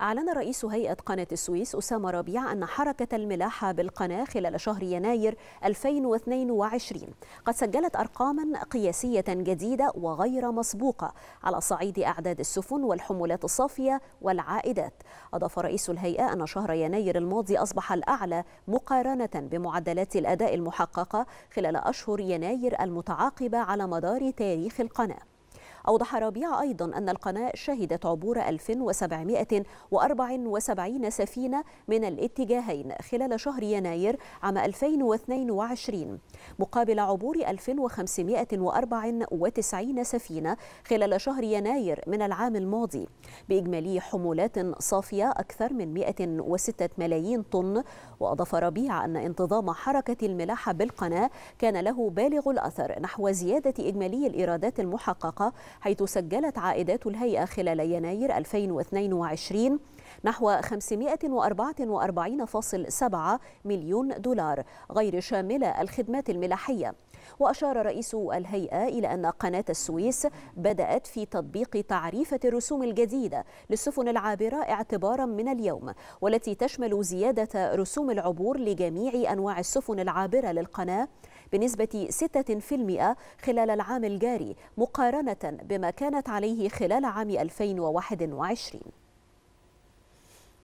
أعلن رئيس هيئة قناة السويس أسامة ربيع أن حركة الملاحة بالقناة خلال شهر يناير 2022 قد سجلت أرقاما قياسية جديدة وغير مسبوقة على صعيد أعداد السفن والحمولات الصافية والعائدات أضاف رئيس الهيئة أن شهر يناير الماضي أصبح الأعلى مقارنة بمعدلات الأداء المحققة خلال أشهر يناير المتعاقبة على مدار تاريخ القناة أوضح ربيع أيضا أن القناة شهدت عبور 1774 سفينة من الاتجاهين خلال شهر يناير عام 2022 مقابل عبور 1594 سفينة خلال شهر يناير من العام الماضي بإجمالي حمولات صافية أكثر من 106 ملايين طن وأضاف ربيع أن انتظام حركة الملاحة بالقناة كان له بالغ الأثر نحو زيادة إجمالي الإيرادات المحققة حيث سجلت عائدات الهيئة خلال يناير 2022 نحو 544.7 مليون دولار غير شاملة الخدمات الملاحية وأشار رئيس الهيئة إلى أن قناة السويس بدأت في تطبيق تعريفة الرسوم الجديدة للسفن العابرة اعتبارا من اليوم والتي تشمل زيادة رسوم العبور لجميع أنواع السفن العابرة للقناة بنسبة 6% خلال العام الجاري مقارنة بما كانت عليه خلال عام 2021